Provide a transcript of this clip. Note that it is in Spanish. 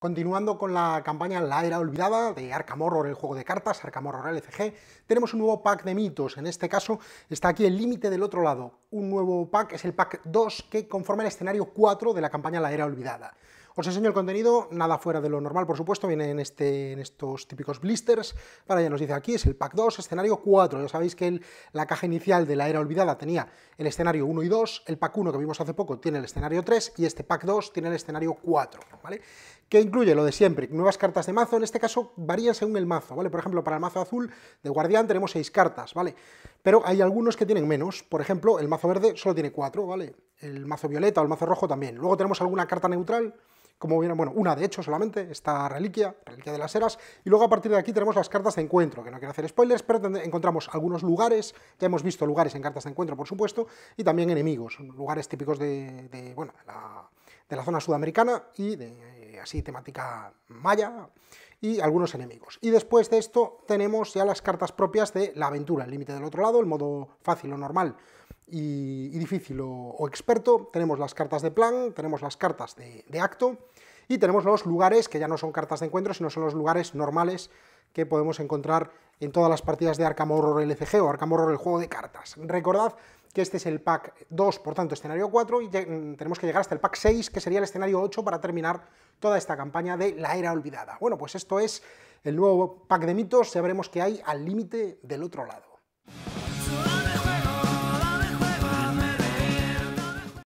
Continuando con la campaña La Era Olvidada de Arkham Horror, el juego de cartas, Arkham Horror LCG, tenemos un nuevo pack de mitos. En este caso está aquí el límite del otro lado. Un nuevo pack es el pack 2 que conforma el escenario 4 de la campaña La Era Olvidada. Os pues enseño el contenido, nada fuera de lo normal, por supuesto, viene en, este, en estos típicos blisters. para ya nos dice aquí, es el pack 2, escenario 4. Ya sabéis que la caja inicial de la era olvidada tenía el escenario 1 y 2, el pack 1 que vimos hace poco tiene el escenario 3 y este pack 2 tiene el escenario 4, ¿vale? que incluye lo de siempre, nuevas cartas de mazo, en este caso varían según el mazo, ¿vale? Por ejemplo, para el mazo azul de guardián tenemos seis cartas, ¿vale? Pero hay algunos que tienen menos, por ejemplo, el mazo verde solo tiene cuatro, ¿vale? El mazo violeta o el mazo rojo también. Luego tenemos alguna carta neutral, como bueno, una de hecho solamente, esta reliquia, reliquia de las eras, y luego a partir de aquí tenemos las cartas de encuentro, que no quiero hacer spoilers, pero encontramos algunos lugares, ya hemos visto lugares en cartas de encuentro, por supuesto, y también enemigos, lugares típicos de, la, de la zona sudamericana y de eh, así temática maya, y algunos enemigos. Y después de esto tenemos ya las cartas propias de la aventura, el límite del otro lado, el modo fácil o normal y, difícil o, experto, tenemos las cartas de plan, tenemos las cartas de, acto y tenemos los lugares, que ya no son cartas de encuentro, sino son los lugares normales que podemos encontrar en todas las partidas de Arkham Horror LCG o Arkham Horror el juego de cartas. Recordad que este es el pack 2, por tanto escenario 4, y mm, tenemos que llegar hasta el pack 6, que sería el escenario 8, para terminar toda esta campaña de la era olvidada. Bueno, pues esto es el nuevo pack de mitos, ya veremos qué hay al límite del otro lado.